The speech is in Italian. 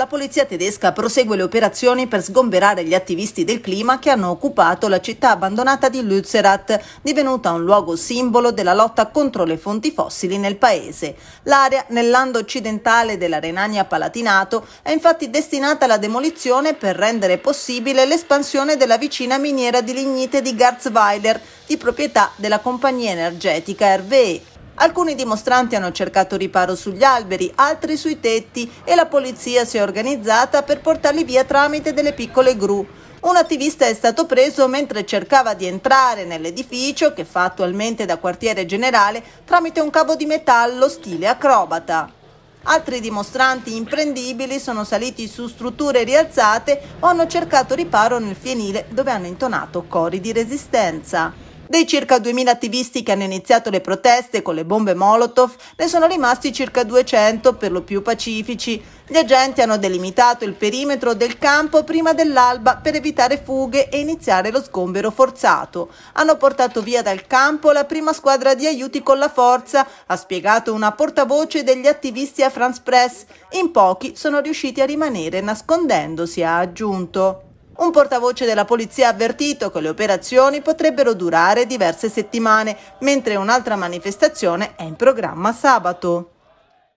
La polizia tedesca prosegue le operazioni per sgomberare gli attivisti del clima che hanno occupato la città abbandonata di Lützerath, divenuta un luogo simbolo della lotta contro le fonti fossili nel paese. L'area nel nell'ando occidentale della Renania-Palatinato è infatti destinata alla demolizione per rendere possibile l'espansione della vicina miniera di lignite di Garzweiler, di proprietà della compagnia energetica RVE. Alcuni dimostranti hanno cercato riparo sugli alberi, altri sui tetti e la polizia si è organizzata per portarli via tramite delle piccole gru. Un attivista è stato preso mentre cercava di entrare nell'edificio, che fa attualmente da quartiere generale, tramite un cavo di metallo stile acrobata. Altri dimostranti imprendibili sono saliti su strutture rialzate o hanno cercato riparo nel fienile dove hanno intonato cori di resistenza. Dei circa 2.000 attivisti che hanno iniziato le proteste con le bombe Molotov, ne sono rimasti circa 200, per lo più pacifici. Gli agenti hanno delimitato il perimetro del campo prima dell'alba per evitare fughe e iniziare lo sgombero forzato. Hanno portato via dal campo la prima squadra di aiuti con la forza, ha spiegato una portavoce degli attivisti a France Press. In pochi sono riusciti a rimanere nascondendosi, ha aggiunto. Un portavoce della polizia ha avvertito che le operazioni potrebbero durare diverse settimane, mentre un'altra manifestazione è in programma sabato.